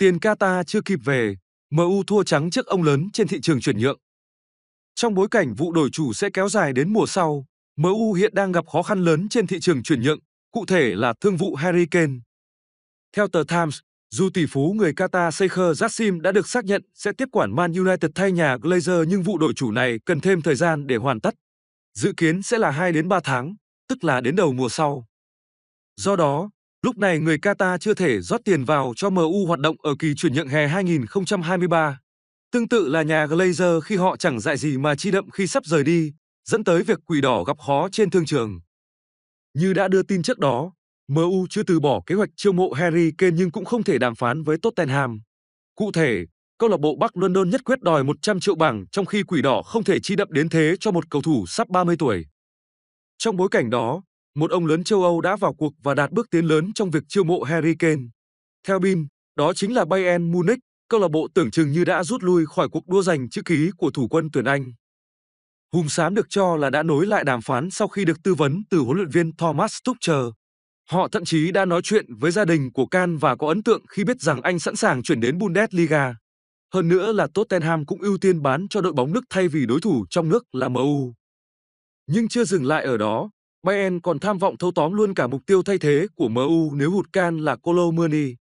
Tiền Qatar chưa kịp về, MU thua trắng trước ông lớn trên thị trường chuyển nhượng. Trong bối cảnh vụ đổi chủ sẽ kéo dài đến mùa sau, MU hiện đang gặp khó khăn lớn trên thị trường chuyển nhượng, cụ thể là thương vụ Harry Kane. Theo tờ Times, dù tỷ phú người Qatar Sheikh Jassim đã được xác nhận sẽ tiếp quản Man United thay nhà Glazer nhưng vụ đổi chủ này cần thêm thời gian để hoàn tất. Dự kiến sẽ là 2 đến 3 tháng, tức là đến đầu mùa sau. Do đó, Lúc này người Qatar chưa thể rót tiền vào cho MU hoạt động ở kỳ chuyển nhượng hè 2023. Tương tự là nhà Glazer khi họ chẳng dạy gì mà chi đậm khi sắp rời đi, dẫn tới việc quỷ đỏ gặp khó trên thương trường. Như đã đưa tin trước đó, MU chưa từ bỏ kế hoạch chiêu mộ Harry Kane nhưng cũng không thể đàm phán với Tottenham. Cụ thể, câu lạc bộ Bắc London nhất quyết đòi 100 triệu bảng trong khi quỷ đỏ không thể chi đậm đến thế cho một cầu thủ sắp 30 tuổi. Trong bối cảnh đó, một ông lớn châu Âu đã vào cuộc và đạt bước tiến lớn trong việc chiêu mộ Harry Kane. Theo Bin, đó chính là Bayern Munich, câu lạc bộ tưởng chừng như đã rút lui khỏi cuộc đua giành chữ ký của thủ quân tuyển Anh. Hùng Sám được cho là đã nối lại đàm phán sau khi được tư vấn từ huấn luyện viên Thomas Tuchel. Họ thậm chí đã nói chuyện với gia đình của Can và có ấn tượng khi biết rằng anh sẵn sàng chuyển đến Bundesliga. Hơn nữa là Tottenham cũng ưu tiên bán cho đội bóng nước thay vì đối thủ trong nước là MU. Nhưng chưa dừng lại ở đó, Bayern còn tham vọng thâu tóm luôn cả mục tiêu thay thế của MU nếu hụt can là Colo Colomani.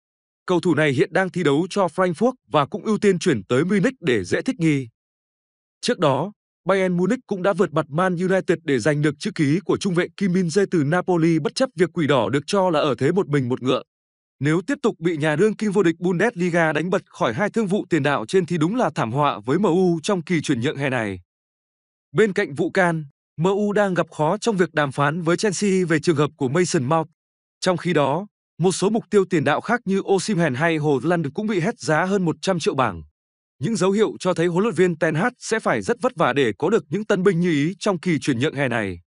Cầu thủ này hiện đang thi đấu cho Frankfurt và cũng ưu tiên chuyển tới Munich để dễ thích nghi. Trước đó, Bayern Munich cũng đã vượt mặt Man United để giành được chữ ký của trung vệ Kim Min Jae từ Napoli bất chấp việc quỷ đỏ được cho là ở thế một mình một ngựa. Nếu tiếp tục bị nhà đương kim vô địch Bundesliga đánh bật khỏi hai thương vụ tiền đạo trên thì đúng là thảm họa với MU trong kỳ chuyển nhượng hè này. Bên cạnh vụ can, MU đang gặp khó trong việc đàm phán với Chelsea về trường hợp của Mason Mount. Trong khi đó, một số mục tiêu tiền đạo khác như Osimhen hay Hồ Land cũng bị hét giá hơn 100 triệu bảng. Những dấu hiệu cho thấy huấn luyện viên Ten Hag sẽ phải rất vất vả để có được những tân binh như ý trong kỳ chuyển nhượng hè này.